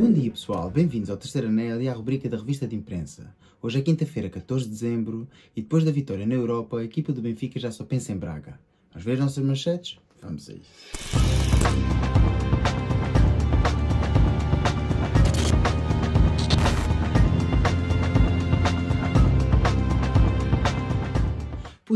Bom dia pessoal, bem-vindos ao Terceiro Anel e à rubrica da revista de imprensa. Hoje é quinta-feira, 14 de dezembro, e depois da vitória na Europa, a equipa do Benfica já só pensa em Braga. Vamos ver as nossas manchetes? Vamos a isso.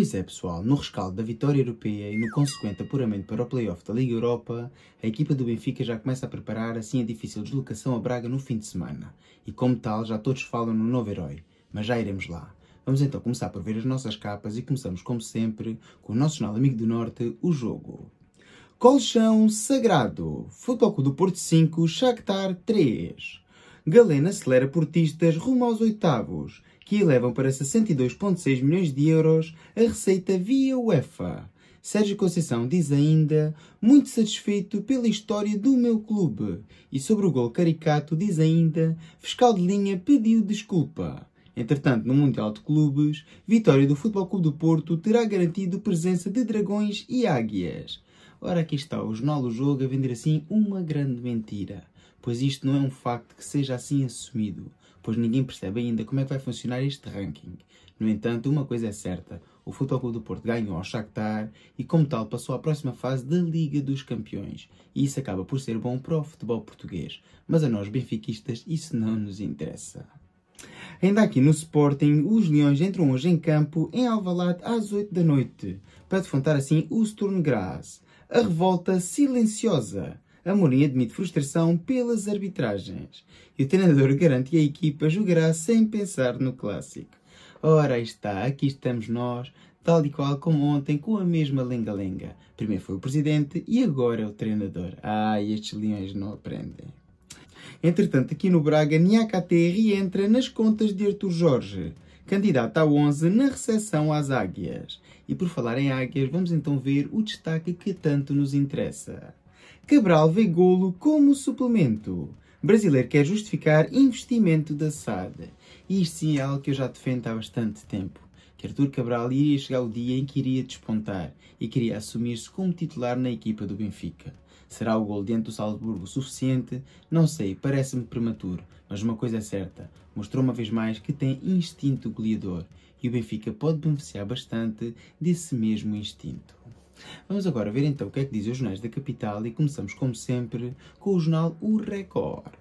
Pois é, pessoal, no rescaldo da vitória europeia e no consequente apuramento para o play-off da Liga Europa, a equipa do Benfica já começa a preparar assim a difícil deslocação a Braga no fim de semana. E como tal, já todos falam no novo herói, mas já iremos lá. Vamos então começar por ver as nossas capas e começamos, como sempre, com o nosso jornal Amigo do Norte, o jogo. Colchão Sagrado, Futebol do Porto 5, Shakhtar 3. Galena acelera portistas rumo aos oitavos que elevam para 62,6 milhões de euros a receita via UEFA. Sérgio Conceição diz ainda: Muito satisfeito pela história do meu clube. E sobre o gol caricato, diz ainda: Fiscal de linha pediu desculpa. Entretanto, no Mundial de Clubes, vitória do Futebol Clube do Porto terá garantido presença de dragões e águias. Ora, aqui está o Jornal do Jogo a vender assim uma grande mentira, pois isto não é um facto que seja assim assumido pois ninguém percebe ainda como é que vai funcionar este ranking. No entanto, uma coisa é certa, o Futebol Clube do Porto ganhou ao Shakhtar e, como tal, passou à próxima fase da Liga dos Campeões. E isso acaba por ser bom para o futebol português, mas a nós benfiquistas isso não nos interessa. Ainda aqui no Sporting, os Leões entram hoje em campo em Alvalade às 8 da noite, para defrontar assim o Sturm Graz. A revolta silenciosa Amorim admite frustração pelas arbitragens e o treinador garante que a equipa jogará sem pensar no clássico. Ora, aí está, aqui estamos nós, tal e qual como ontem, com a mesma lenga-lenga. Primeiro foi o presidente e agora é o treinador. Ah, estes leões não aprendem. Entretanto, aqui no Braga, Niakate reentra nas contas de Artur Jorge, candidato a 11 na recepção às águias. E por falar em águias, vamos então ver o destaque que tanto nos interessa. Cabral vê golo como suplemento. Brasileiro quer justificar investimento da SAD. isto sim é algo que eu já defendo há bastante tempo. Que Artur Cabral iria chegar o dia em que iria despontar e queria assumir-se como titular na equipa do Benfica. Será o gol dentro do Salzburgo suficiente? Não sei, parece-me prematuro, mas uma coisa é certa, mostrou uma vez mais que tem instinto goleador e o Benfica pode beneficiar bastante desse mesmo instinto. Vamos agora ver então o que é que dizem os jornais da capital e começamos, como sempre, com o jornal O Record.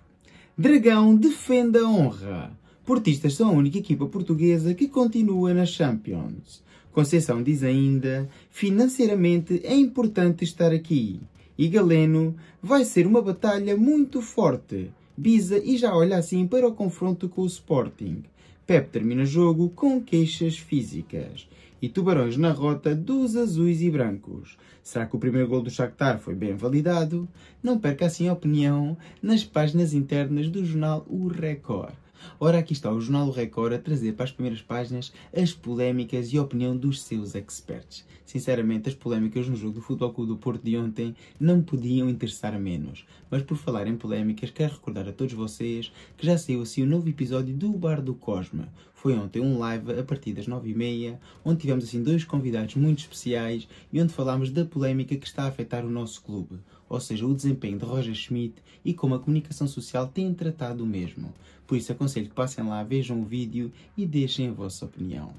Dragão defende a honra. Portistas são a única equipa portuguesa que continua na Champions. Conceição diz ainda: financeiramente é importante estar aqui. E Galeno vai ser uma batalha muito forte. Bisa e já olha assim para o confronto com o Sporting. Pep termina jogo com queixas físicas e Tubarões na rota dos azuis e brancos. Será que o primeiro gol do Shakhtar foi bem validado? Não perca assim a opinião nas páginas internas do jornal O Record. Ora, aqui está o Jornal O Record a trazer para as primeiras páginas as polémicas e a opinião dos seus experts. Sinceramente, as polémicas no jogo do Futebol Clube do Porto de ontem não podiam interessar menos. Mas por falar em polémicas, quero recordar a todos vocês que já saiu assim o um novo episódio do Bar do Cosma, foi ontem um live a partir das 9h30, onde tivemos assim dois convidados muito especiais e onde falámos da polémica que está a afetar o nosso clube, ou seja, o desempenho de Roger Schmidt e como a comunicação social tem tratado o mesmo. Por isso aconselho que passem lá, vejam o vídeo e deixem a vossa opinião.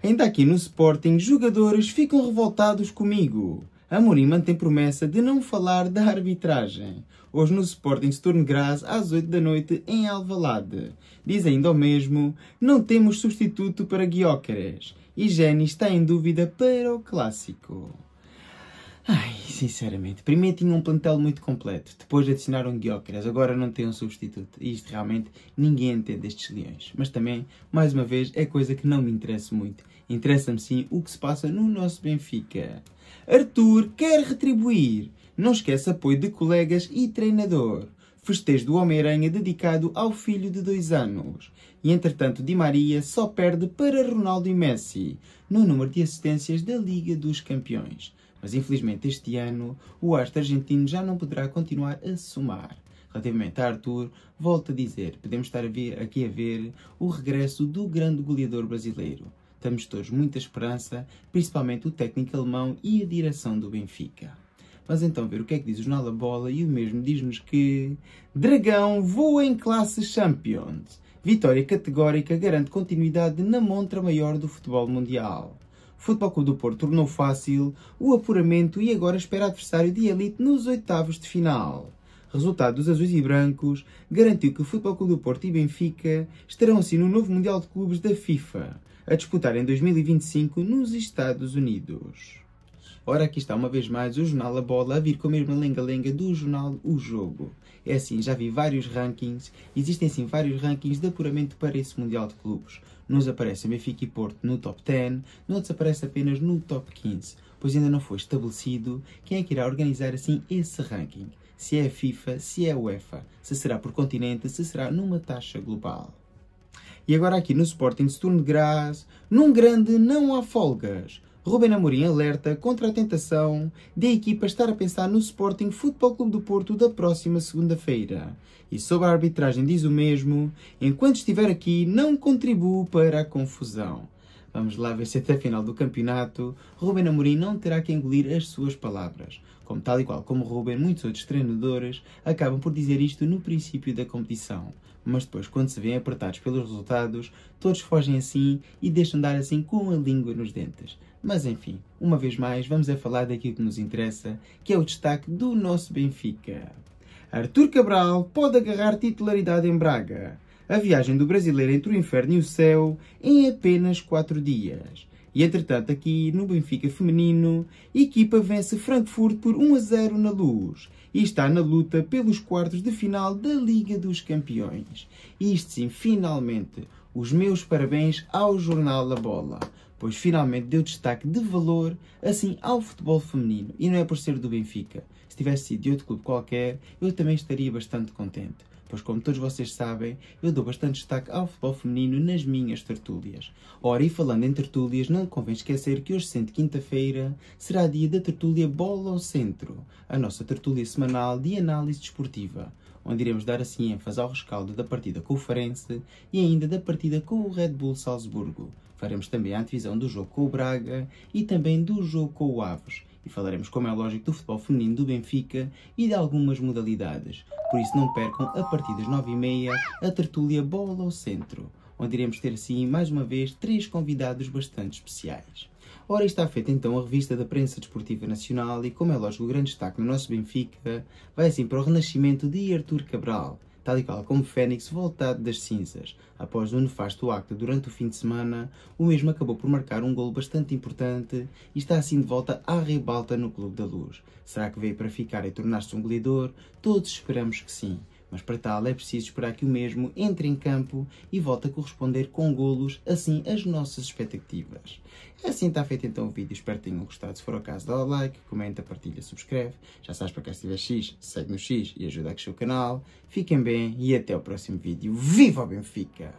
Ainda aqui no Sporting, jogadores ficam revoltados comigo. Amorim mantém promessa de não falar da arbitragem. Hoje no Sporting Sturm Graz, às 8 da noite, em Alvalade. Diz ainda o mesmo, não temos substituto para Guiócares. E Jenny está em dúvida para o Clássico. Ai, sinceramente, primeiro tinha um plantel muito completo, depois adicionaram Guiócaras, agora não tem um substituto. E isto realmente ninguém entende estes leões. Mas também, mais uma vez, é coisa que não me interessa muito. Interessa-me sim o que se passa no nosso Benfica. Arthur quer retribuir. Não esquece apoio de colegas e treinador. Festejo do Homem-Aranha dedicado ao filho de dois anos. E entretanto Di Maria só perde para Ronaldo e Messi no número de assistências da Liga dos Campeões. Mas infelizmente este ano o astro argentino já não poderá continuar a somar. Relativamente a Arthur, volto a dizer, podemos estar aqui a ver o regresso do grande goleador brasileiro. Temos todos muita esperança, principalmente o técnico alemão e a direção do Benfica. Vamos então ver o que é que diz o Jornal da Bola e o mesmo diz-nos que Dragão voa em classe Champions. Vitória categórica garante continuidade na montra maior do futebol mundial. O Futebol Clube do Porto tornou fácil o apuramento e agora espera adversário de elite nos oitavos de final. Resultado dos azuis e brancos garantiu que o Futebol Clube do Porto e Benfica estarão assim no novo Mundial de Clubes da FIFA, a disputar em 2025 nos Estados Unidos. Ora, aqui está uma vez mais o jornal A Bola a vir com a mesma lenga-lenga do jornal O Jogo. É assim, já vi vários rankings, existem sim vários rankings de apuramento para esse Mundial de Clubes. Nos aparece Benfica e Porto no top 10, noutros aparece apenas no top 15, pois ainda não foi estabelecido quem é que irá organizar assim esse ranking. Se é a FIFA, se é a UEFA, se será por continente, se será numa taxa global. E agora aqui no Sporting Stone Graz, num grande não há folgas. Ruben Amorim alerta contra a tentação de a equipa estar a pensar no Sporting Futebol Clube do Porto da próxima segunda-feira. E sobre a arbitragem diz o mesmo, enquanto estiver aqui não contribuo para a confusão. Vamos lá ver se até a final do campeonato Ruben Amorim não terá que engolir as suas palavras. Como tal e qual como Ruben, muitos outros treinadores acabam por dizer isto no princípio da competição mas depois, quando se vêem apertados pelos resultados, todos fogem assim e deixam andar assim com a língua nos dentes. Mas enfim, uma vez mais, vamos a falar daquilo que nos interessa, que é o destaque do nosso Benfica. Artur Cabral pode agarrar titularidade em Braga. A viagem do brasileiro entre o inferno e o céu em apenas 4 dias. E entretanto, aqui no Benfica Feminino, equipa vence Frankfurt por 1 a 0 na luz e está na luta pelos quartos de final da Liga dos Campeões. Isto sim, finalmente, os meus parabéns ao jornal La Bola, pois finalmente deu destaque de valor assim ao futebol feminino e não é por ser do Benfica. Se tivesse sido de outro clube qualquer, eu também estaria bastante contente pois como todos vocês sabem, eu dou bastante destaque ao futebol feminino nas minhas tertúlias. Ora, e falando em tertúlias, não convém esquecer que hoje, sendo quinta-feira, será dia da tertúlia Bola ao Centro, a nossa tertúlia semanal de análise desportiva, onde iremos dar assim ênfase ao rescaldo da partida com o Farense e ainda da partida com o Red Bull Salzburgo. Faremos também a antevisão do jogo com o Braga e também do jogo com o Aves e falaremos, como é lógico, do futebol feminino do Benfica e de algumas modalidades. Por isso não percam, a partir das 9h30, a tertúlia Bola ao Centro, onde iremos ter, sim, mais uma vez, três convidados bastante especiais. Ora, está feita então a revista da Prensa Desportiva Nacional e, como é lógico, o grande destaque no nosso Benfica vai assim para o renascimento de Artur Cabral, tal e qual como Fênix voltado das cinzas. Após um nefasto acto durante o fim de semana, o mesmo acabou por marcar um gol bastante importante e está assim de volta à ribalta no Clube da Luz. Será que veio para ficar e tornar-se um goleador? Todos esperamos que sim. Mas para tal é preciso esperar que o mesmo entre em campo e volte a corresponder com golos, assim as nossas expectativas. Assim está feito então o vídeo, espero que tenham gostado. Se for o caso, dá like, comenta, partilha, subscreve. Já sabes para cá se tiver X, segue no X e ajuda a crescer o canal. Fiquem bem e até o próximo vídeo. Viva o Benfica!